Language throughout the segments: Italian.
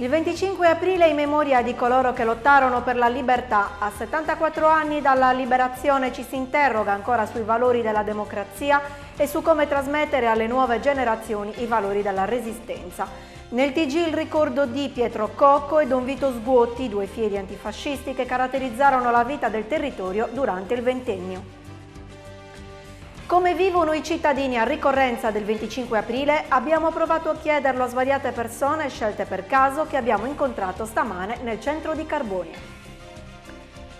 Il 25 aprile in memoria di coloro che lottarono per la libertà, a 74 anni dalla liberazione ci si interroga ancora sui valori della democrazia e su come trasmettere alle nuove generazioni i valori della resistenza. Nel TG il ricordo di Pietro Cocco e Don Vito Sguotti, due fieri antifascisti che caratterizzarono la vita del territorio durante il ventennio. Come vivono i cittadini a ricorrenza del 25 aprile abbiamo provato a chiederlo a svariate persone scelte per caso che abbiamo incontrato stamane nel centro di Carboni.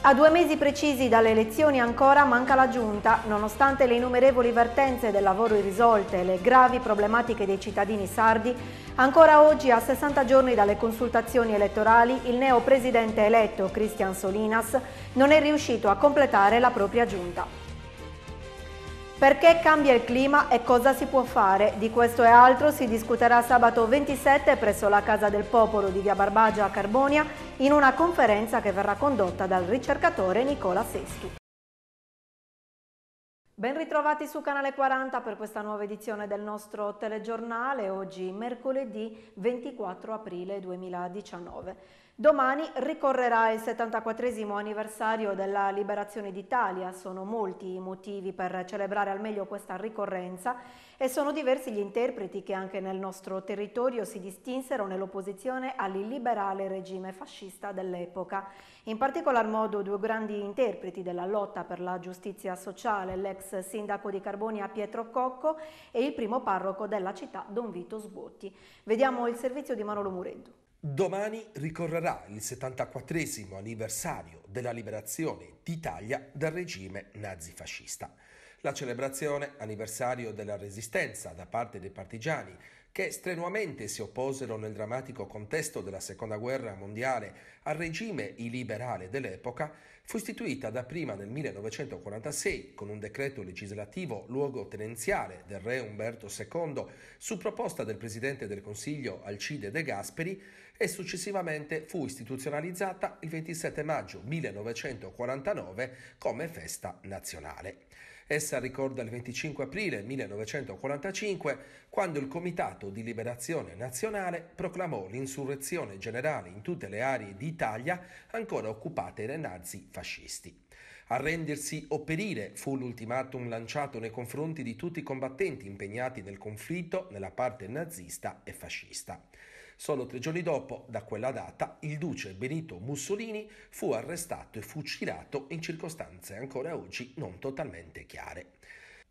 A due mesi precisi dalle elezioni ancora manca la giunta, nonostante le innumerevoli vertenze del lavoro irrisolte e le gravi problematiche dei cittadini sardi, ancora oggi a 60 giorni dalle consultazioni elettorali il neo presidente eletto Cristian Solinas non è riuscito a completare la propria giunta. Perché cambia il clima e cosa si può fare? Di questo e altro si discuterà sabato 27 presso la Casa del Popolo di Via Barbagia a Carbonia in una conferenza che verrà condotta dal ricercatore Nicola Sestu. Ben ritrovati su Canale 40 per questa nuova edizione del nostro telegiornale, oggi mercoledì 24 aprile 2019. Domani ricorrerà il 74 anniversario della liberazione d'Italia, sono molti i motivi per celebrare al meglio questa ricorrenza e sono diversi gli interpreti che anche nel nostro territorio si distinsero nell'opposizione all'illiberale regime fascista dell'epoca. In particolar modo due grandi interpreti della lotta per la giustizia sociale, l'ex sindaco di Carbonia Pietro Cocco e il primo parroco della città Don Vito Sbotti. Vediamo il servizio di Manolo Mureddu. Domani ricorrerà il 74 anniversario della liberazione d'Italia dal regime nazifascista. La celebrazione anniversario della resistenza da parte dei partigiani che strenuamente si opposero nel drammatico contesto della seconda guerra mondiale al regime illiberale dell'epoca fu istituita dapprima nel 1946 con un decreto legislativo luogotenenziale del re Umberto II su proposta del presidente del Consiglio Alcide De Gasperi e successivamente fu istituzionalizzata il 27 maggio 1949 come festa nazionale. Essa ricorda il 25 aprile 1945 quando il Comitato di Liberazione Nazionale proclamò l'insurrezione generale in tutte le aree d'Italia ancora occupate dai nazi fascisti fascisti. Arrendersi o perire fu l'ultimatum lanciato nei confronti di tutti i combattenti impegnati nel conflitto nella parte nazista e fascista. Solo tre giorni dopo, da quella data, il duce Benito Mussolini fu arrestato e fucilato in circostanze ancora oggi non totalmente chiare.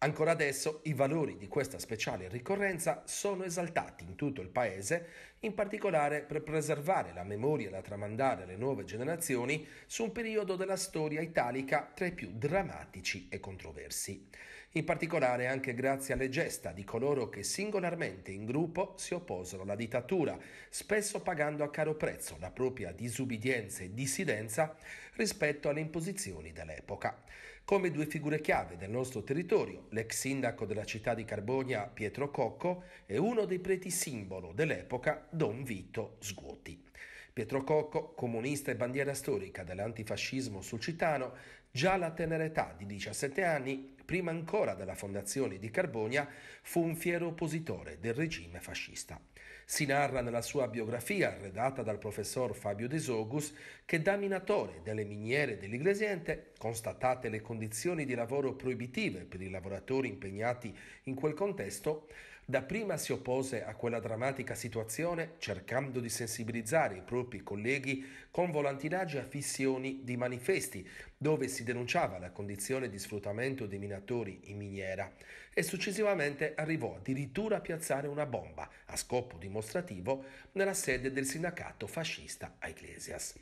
Ancora adesso i valori di questa speciale ricorrenza sono esaltati in tutto il paese, in particolare per preservare la memoria da tramandare alle nuove generazioni su un periodo della storia italica tra i più drammatici e controversi. In particolare anche grazie alle gesta di coloro che singolarmente in gruppo si opposero alla dittatura, spesso pagando a caro prezzo la propria disubbidienza e dissidenza rispetto alle imposizioni dell'epoca come due figure chiave del nostro territorio, l'ex sindaco della città di Carbogna Pietro Cocco e uno dei preti simbolo dell'epoca Don Vito Sguoti. Pietro Cocco, comunista e bandiera storica dell'antifascismo sulcitano, già alla tenera età di 17 anni prima ancora della fondazione di Carbonia, fu un fiero oppositore del regime fascista. Si narra nella sua biografia, redata dal professor Fabio Desogus, che da minatore delle miniere dell'Iglesiente, constatate le condizioni di lavoro proibitive per i lavoratori impegnati in quel contesto, dapprima si oppose a quella drammatica situazione cercando di sensibilizzare i propri colleghi con volantinaggi a fissioni di manifesti dove si denunciava la condizione di sfruttamento dei minatori in miniera e successivamente arrivò addirittura a piazzare una bomba a scopo dimostrativo nella sede del sindacato fascista Ecclesias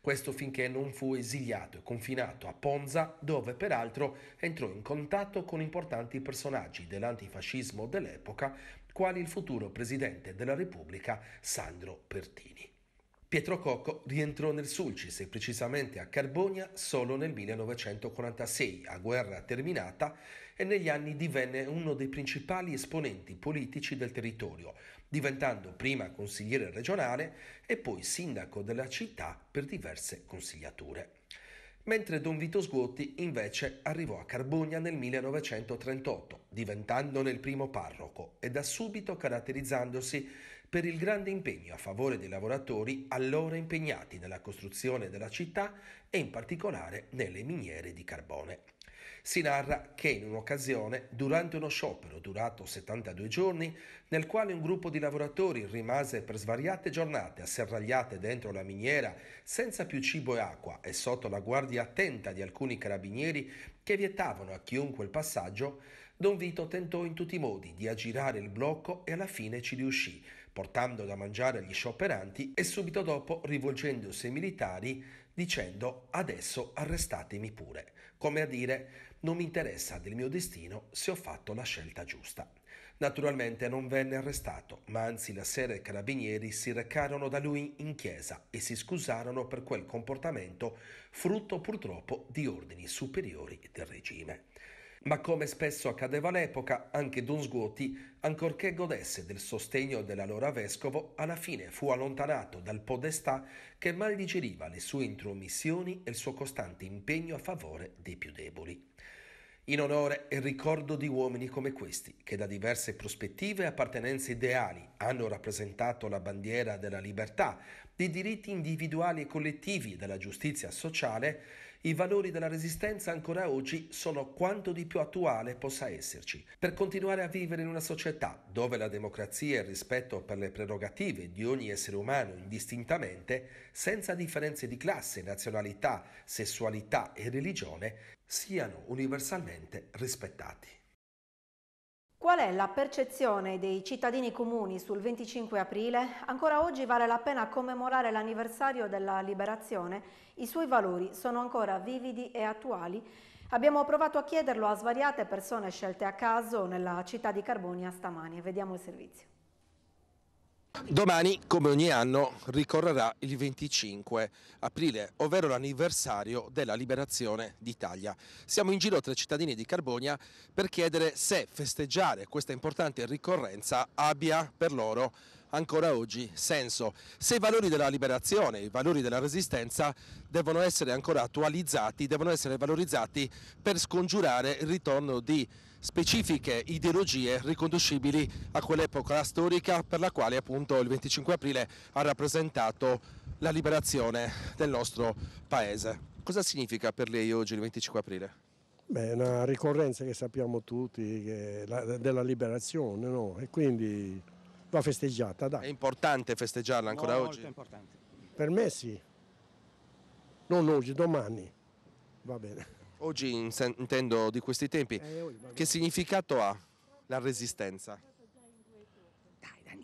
questo finché non fu esiliato e confinato a Ponza, dove peraltro entrò in contatto con importanti personaggi dell'antifascismo dell'epoca, quali il futuro presidente della Repubblica Sandro Pertini. Pietro Cocco rientrò nel Sulcis e precisamente a Carbogna solo nel 1946, a guerra terminata, e negli anni divenne uno dei principali esponenti politici del territorio, diventando prima consigliere regionale e poi sindaco della città per diverse consigliature mentre Don Vito Sguotti invece arrivò a Carbogna nel 1938, diventandone il primo parroco e da subito caratterizzandosi per il grande impegno a favore dei lavoratori allora impegnati nella costruzione della città e in particolare nelle miniere di carbone si narra che in un'occasione, durante uno sciopero durato 72 giorni, nel quale un gruppo di lavoratori rimase per svariate giornate asserragliate dentro la miniera senza più cibo e acqua e sotto la guardia attenta di alcuni carabinieri che vietavano a chiunque il passaggio, Don Vito tentò in tutti i modi di aggirare il blocco e alla fine ci riuscì, portando da mangiare agli scioperanti e subito dopo rivolgendosi ai militari dicendo adesso arrestatemi pure, come a dire non mi interessa del mio destino se ho fatto la scelta giusta. Naturalmente non venne arrestato, ma anzi la sera i carabinieri si recarono da lui in chiesa e si scusarono per quel comportamento frutto purtroppo di ordini superiori del regime. Ma come spesso accadeva all'epoca, anche Don Dunsgoti, ancorché godesse del sostegno dell'allora vescovo, alla fine fu allontanato dal podestà che mal digeriva le sue intromissioni e il suo costante impegno a favore dei più deboli. In onore e ricordo di uomini come questi, che da diverse prospettive e appartenenze ideali hanno rappresentato la bandiera della libertà, dei diritti individuali e collettivi e della giustizia sociale, i valori della resistenza ancora oggi sono quanto di più attuale possa esserci. Per continuare a vivere in una società dove la democrazia e il rispetto per le prerogative di ogni essere umano indistintamente, senza differenze di classe, nazionalità, sessualità e religione, siano universalmente rispettati. Qual è la percezione dei cittadini comuni sul 25 aprile? Ancora oggi vale la pena commemorare l'anniversario della liberazione. I suoi valori sono ancora vividi e attuali? Abbiamo provato a chiederlo a svariate persone scelte a caso nella città di Carbonia stamani. Vediamo il servizio. Domani, come ogni anno, ricorrerà il 25 aprile, ovvero l'anniversario della liberazione d'Italia. Siamo in giro tra i cittadini di Carbonia per chiedere se festeggiare questa importante ricorrenza abbia per loro ancora oggi senso, se i valori della liberazione, i valori della resistenza devono essere ancora attualizzati, devono essere valorizzati per scongiurare il ritorno di specifiche ideologie riconducibili a quell'epoca storica per la quale appunto il 25 aprile ha rappresentato la liberazione del nostro paese. Cosa significa per lei oggi il 25 aprile? Beh, è una ricorrenza che sappiamo tutti che la, della liberazione, no? E quindi va festeggiata, dai. È importante festeggiarla ancora no, oggi? Molto importante. Per me sì. Non oggi, domani. Va bene. Oggi intendo di questi tempi, eh, che significato ha la resistenza?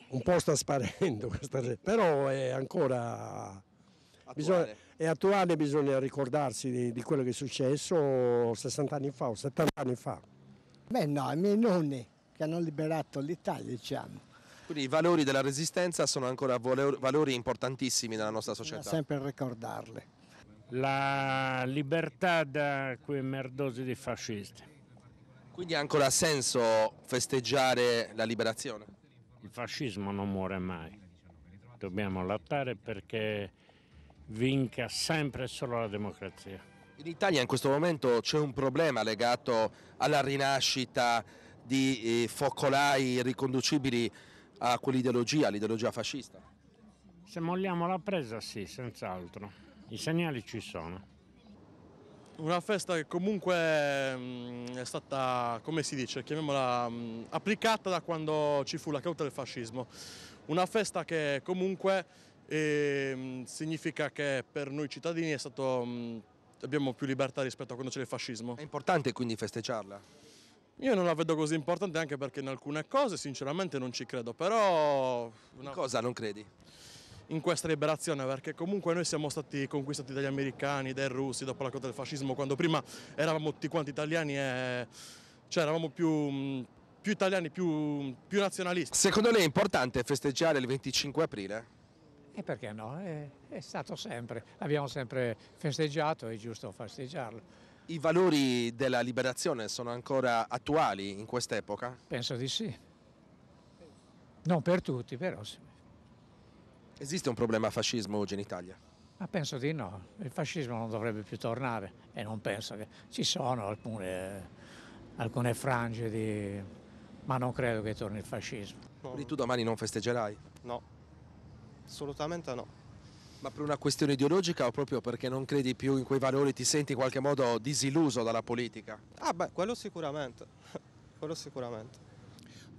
Un po' sta sparendo questa però è ancora attuale. Bisogna, è attuale, bisogna ricordarsi di, di, quello che è successo 60 anni fa o 70 anni fa. Beh no, i miei nonni che hanno liberato l'Italia diciamo. Quindi i valori della resistenza sono ancora valori importantissimi nella nostra società. Bisogna sempre ricordarli la libertà da quei merdosi di fascisti. Quindi ha ancora senso festeggiare la liberazione? Il fascismo non muore mai. Dobbiamo lottare perché vinca sempre solo la democrazia. In Italia in questo momento c'è un problema legato alla rinascita di eh, focolai riconducibili a quell'ideologia, all'ideologia fascista? Se molliamo la presa sì, senz'altro. I segnali ci sono. Una festa che comunque mm, è stata, come si dice, chiamiamola mm, applicata da quando ci fu la caduta del fascismo. Una festa che comunque eh, significa che per noi cittadini è stato, mm, abbiamo più libertà rispetto a quando c'è il fascismo. È importante quindi festeggiarla? Io non la vedo così importante anche perché in alcune cose sinceramente non ci credo, però... Una... Cosa non credi? in questa liberazione perché comunque noi siamo stati conquistati dagli americani, dai russi dopo la cotta del fascismo quando prima eravamo tutti quanti italiani e cioè eravamo più, mm, più italiani, più, più, nazionalisti. Secondo lei è importante festeggiare il 25 aprile? E perché no? È, è stato sempre, l'abbiamo sempre festeggiato, è giusto festeggiarlo. I valori della liberazione sono ancora attuali in quest'epoca? Penso di sì. Non per tutti, però sì. Esiste un problema fascismo oggi in Italia? Ma ah, penso di no, il fascismo non dovrebbe più tornare e non penso che ci sono alcune, alcune frange di... ma non credo che torni il fascismo. No. Quindi tu domani non festeggerai? No, assolutamente no. Ma per una questione ideologica o proprio perché non credi più in quei valori, ti senti in qualche modo disilluso dalla politica? Ah beh, quello sicuramente, quello sicuramente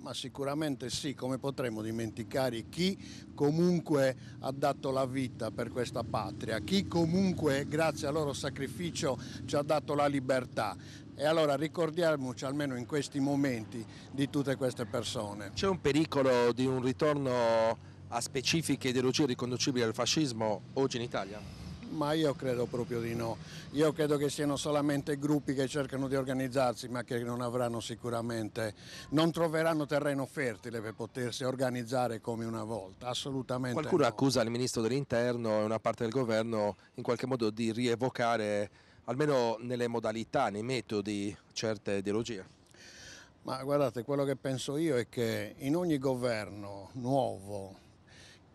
ma sicuramente sì, come potremmo dimenticare chi comunque ha dato la vita per questa patria, chi comunque grazie al loro sacrificio ci ha dato la libertà. E allora ricordiamoci almeno in questi momenti di tutte queste persone. C'è un pericolo di un ritorno a specifiche ideologie riconducibili al fascismo oggi in Italia? Ma io credo proprio di no. Io credo che siano solamente gruppi che cercano di organizzarsi ma che non avranno sicuramente, non troveranno terreno fertile per potersi organizzare come una volta, assolutamente. Qualcuno no. accusa il Ministro dell'Interno e una parte del governo in qualche modo di rievocare almeno nelle modalità, nei metodi, certe ideologie. Ma guardate, quello che penso io è che in ogni governo nuovo,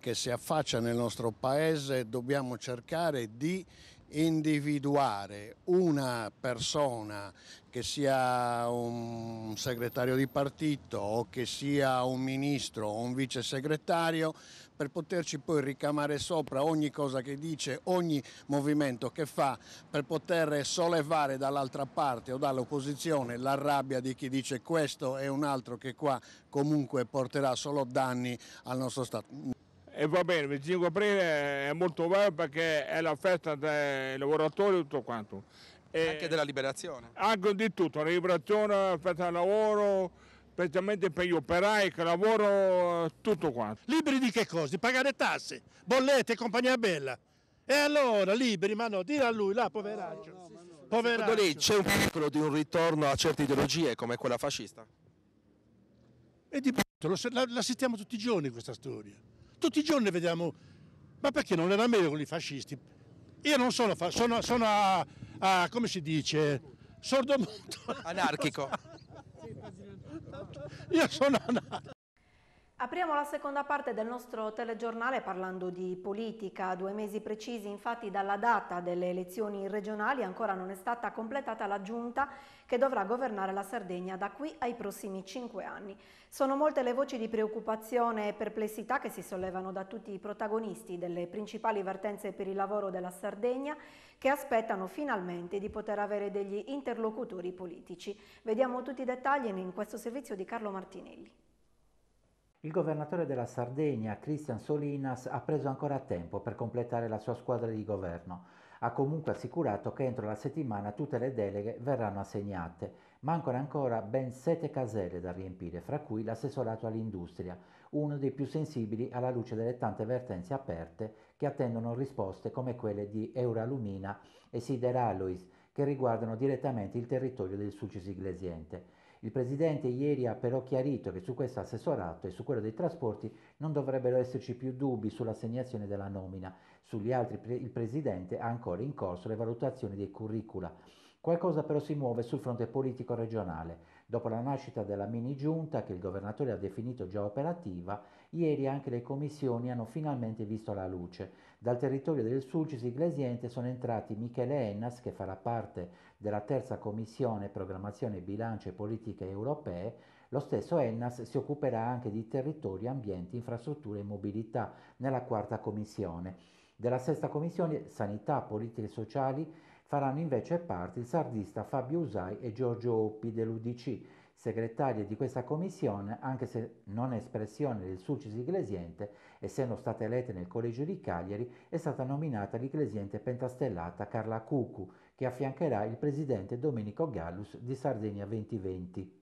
che si affaccia nel nostro paese dobbiamo cercare di individuare una persona che sia un segretario di partito o che sia un ministro o un vice segretario per poterci poi ricamare sopra ogni cosa che dice, ogni movimento che fa per poter sollevare dall'altra parte o dall'opposizione la rabbia di chi dice questo e un altro che qua comunque porterà solo danni al nostro Stato. E va bene, il 25 aprile è molto bello perché è la festa dei lavoratori e tutto quanto. E anche della liberazione? Anche di tutto, la liberazione, la festa del lavoro, specialmente per gli operai che lavoro, tutto quanto. Liberi di che cosa? Di pagare tasse, bollette e compagnia bella. E allora liberi, ma no, dire a lui là, poveraccio. No, no, no, poveraccio. Secondo c'è un pericolo di un ritorno a certe ideologie come quella fascista? E di p***o, l'assistiamo tutti i giorni questa storia. Tutti i giorni vediamo, ma perché non era meglio con i fascisti? Io non sono, fa- sono, sono a, a, come si dice, sordomuto. Anarchico. Io sono anarchico. Apriamo la seconda parte del nostro telegiornale parlando di politica. Due mesi precisi infatti dalla data delle elezioni regionali ancora non è stata completata la giunta che dovrà governare la Sardegna da qui ai prossimi cinque anni. Sono molte le voci di preoccupazione e perplessità che si sollevano da tutti i protagonisti delle principali vertenze per il lavoro della Sardegna che aspettano finalmente di poter avere degli interlocutori politici. Vediamo tutti i dettagli in questo servizio di Carlo Martinelli. Il governatore della Sardegna, Christian Solinas, ha preso ancora tempo per completare la sua squadra di governo. Ha comunque assicurato che entro la settimana tutte le deleghe verranno assegnate. Mancano ancora ben sette caselle da riempire, fra cui l'assessorato all'industria, uno dei più sensibili alla luce delle tante vertenze aperte che attendono risposte come quelle di Euralumina e Sideralois, che riguardano direttamente il territorio del Sulcis Iglesiente. Il Presidente ieri ha però chiarito che su questo assessorato e su quello dei trasporti non dovrebbero esserci più dubbi sull'assegnazione della nomina. Sugli altri pre il Presidente ha ancora in corso le valutazioni dei curricula. Qualcosa però si muove sul fronte politico regionale. Dopo la nascita della mini giunta, che il governatore ha definito già operativa, Ieri anche le commissioni hanno finalmente visto la luce. Dal territorio del Sulcis Iglesiente sono entrati Michele Ennas, che farà parte della terza commissione programmazione, bilancio e politiche europee. Lo stesso Ennas si occuperà anche di territori, ambienti, infrastrutture e mobilità nella quarta commissione. Della sesta commissione Sanità, Politiche Sociali faranno invece parte il sardista Fabio Usai e Giorgio Oppi dell'Udc segretaria di questa commissione, anche se non è espressione del Sulcis Iglesiente, essendo stata eletta nel Collegio di Cagliari, è stata nominata l'Iglesiente pentastellata Carla Cucu, che affiancherà il presidente Domenico Gallus di Sardegna 2020.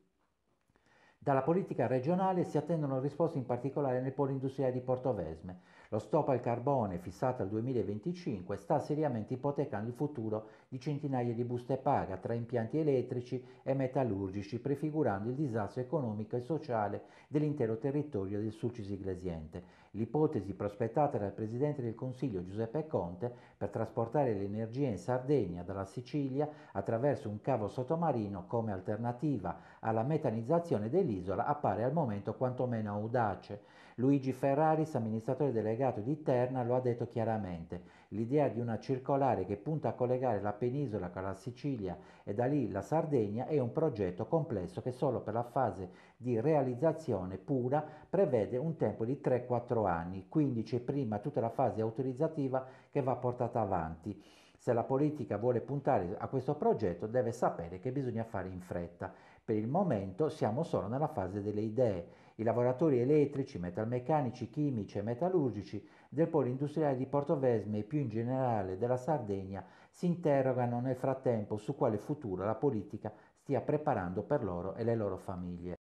Dalla politica regionale si attendono risposte in particolare nel polo industriale di Portovesme. Lo stop al carbone fissato al 2025 sta seriamente ipotecando il futuro di centinaia di buste paga tra impianti elettrici e metallurgici, prefigurando il disastro economico e sociale dell'intero territorio del Sulcis Iglesiente l'ipotesi prospettata dal Presidente del Consiglio Giuseppe Conte per trasportare l'energia in Sardegna dalla Sicilia attraverso un cavo sottomarino come alternativa alla metanizzazione dell'isola appare al momento quantomeno audace Luigi Ferraris, amministratore delegato di Terna, lo ha detto chiaramente. L'idea di una circolare che punta a collegare la penisola con la Sicilia e da lì la Sardegna è un progetto complesso che solo per la fase di realizzazione pura prevede un tempo di 3-4 anni, quindi c'è prima tutta la fase autorizzativa che va portata avanti. Se la politica vuole puntare a questo progetto deve sapere che bisogna fare in fretta. Per il momento siamo solo nella fase delle idee i lavoratori elettrici, metalmeccanici, chimici e metallurgici del polo industriale di Porto Vesme e più in generale della Sardegna si interrogano nel frattempo su quale futuro la politica stia preparando per loro e le loro famiglie.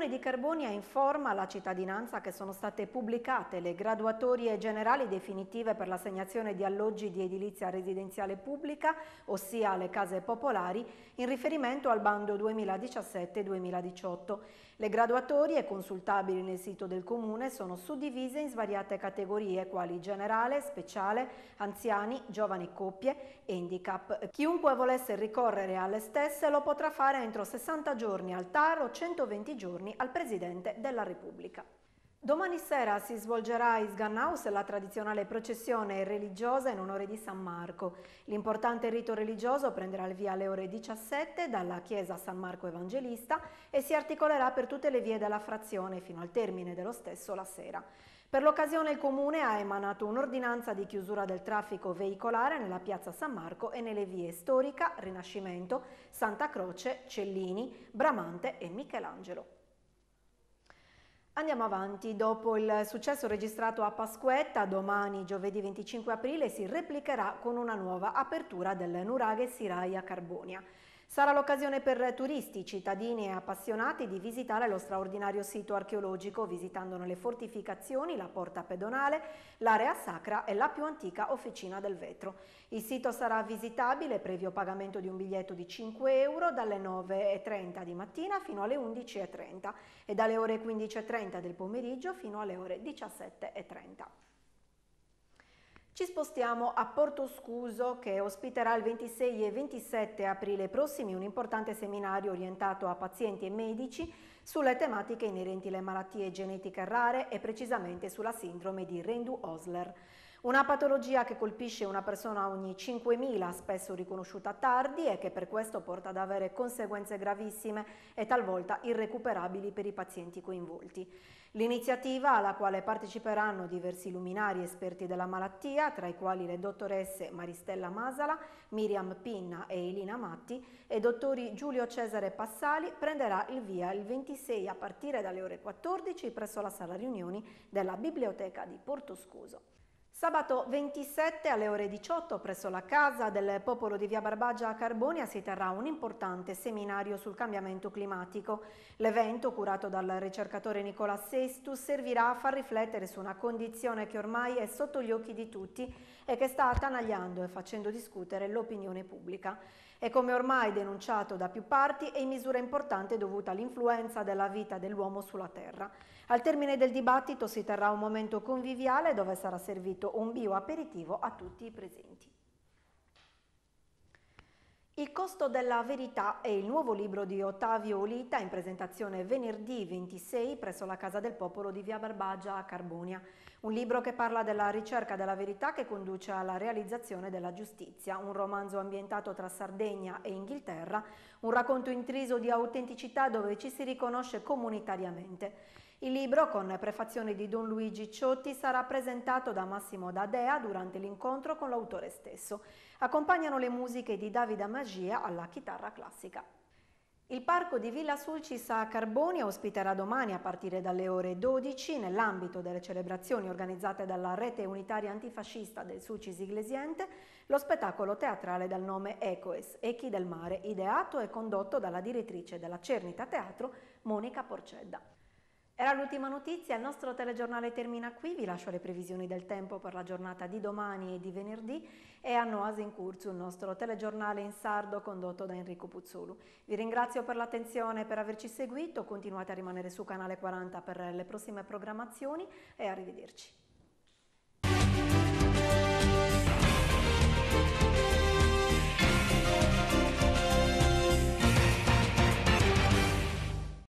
Comune di Carbonia informa la cittadinanza che sono state pubblicate le graduatorie generali definitive per l'assegnazione di alloggi di edilizia residenziale pubblica, ossia le case popolari, in riferimento al bando 2017-2018. Le graduatorie consultabili nel sito del Comune sono suddivise in svariate categorie quali generale, speciale, anziani, giovani coppie e handicap. Chiunque volesse ricorrere alle stesse lo potrà fare entro 60 giorni al TAR o 120 giorni al Presidente della Repubblica. Domani sera si svolgerà a Isgannaus la tradizionale processione religiosa in onore di San Marco. L'importante rito religioso prenderà il via alle ore 17 dalla chiesa San Marco Evangelista e si articolerà per tutte le vie della frazione fino al termine dello stesso la sera. Per l'occasione il Comune ha emanato un'ordinanza di chiusura del traffico veicolare nella piazza San Marco e nelle vie Storica, Rinascimento, Santa Croce, Cellini, Bramante e Michelangelo. Andiamo avanti, dopo il successo registrato a Pasquetta, domani giovedì 25 aprile si replicherà con una nuova apertura del Nuraghe Siraia Carbonia. Sarà l'occasione per turisti, cittadini e appassionati di visitare lo straordinario sito archeologico visitandone le fortificazioni, la porta pedonale, l'area sacra e la più antica officina del vetro. Il sito sarà visitabile previo pagamento di un biglietto di 5 euro dalle 9.30 di mattina fino alle 11.30 e dalle ore 15.30 del pomeriggio fino alle ore 17.30. Ci spostiamo a Porto Scuso che ospiterà il 26 e 27 aprile prossimi un importante seminario orientato a pazienti e medici sulle tematiche inerenti alle malattie genetiche rare e precisamente sulla sindrome di Rendu-Osler. Una patologia che colpisce una persona ogni 5.000, spesso riconosciuta tardi e che per questo porta ad avere conseguenze gravissime e talvolta irrecuperabili per i pazienti coinvolti. L'iniziativa, alla quale parteciperanno diversi luminari esperti della malattia, tra i quali le dottoresse Maristella Masala, Miriam Pinna e Elina Matti, e i dottori Giulio Cesare Passali, prenderà il via il 26 a partire dalle ore 14 presso la sala riunioni della Biblioteca di Porto Scuso. Sabato 27 alle ore 18 presso la Casa del Popolo di Via Barbagia a Carbonia si terrà un importante seminario sul cambiamento climatico. L'evento, curato dal ricercatore Nicola Sestu, servirà a far riflettere su una condizione che ormai è sotto gli occhi di tutti e che sta attanagliando e facendo discutere l'opinione pubblica. E come ormai denunciato da più parti, è in misura importante dovuta all'influenza della vita dell'uomo sulla Terra. Al termine del dibattito si terrà un momento conviviale dove sarà servito un bioaperitivo a tutti i presenti. Il costo della verità è il nuovo libro di Ottavio Olita in presentazione venerdì 26 presso la Casa del Popolo di Via Barbagia a Carbonia. Un libro che parla della ricerca della verità che conduce alla realizzazione della giustizia, un romanzo ambientato tra Sardegna e Inghilterra, un racconto intriso di autenticità dove ci si riconosce comunitariamente. Il libro, con prefazione di Don Luigi Ciotti, sarà presentato da Massimo D'Adea durante l'incontro con l'autore stesso. Accompagnano le musiche di Davida Magia alla chitarra classica. Il parco di Villa Sulcis a Carboni ospiterà domani a partire dalle ore 12 nell'ambito delle celebrazioni organizzate dalla rete unitaria antifascista del Sulcis Iglesiente lo spettacolo teatrale dal nome Ecoes, Echi del Mare, ideato e condotto dalla direttrice della Cernita Teatro Monica Porcedda. Era l'ultima notizia, il nostro telegiornale termina qui, vi lascio le previsioni del tempo per la giornata di domani e di venerdì e a Noasi in Curzio il nostro telegiornale in sardo condotto da Enrico Puzzolu. Vi ringrazio per l'attenzione e per averci seguito, continuate a rimanere su Canale 40 per le prossime programmazioni e arrivederci.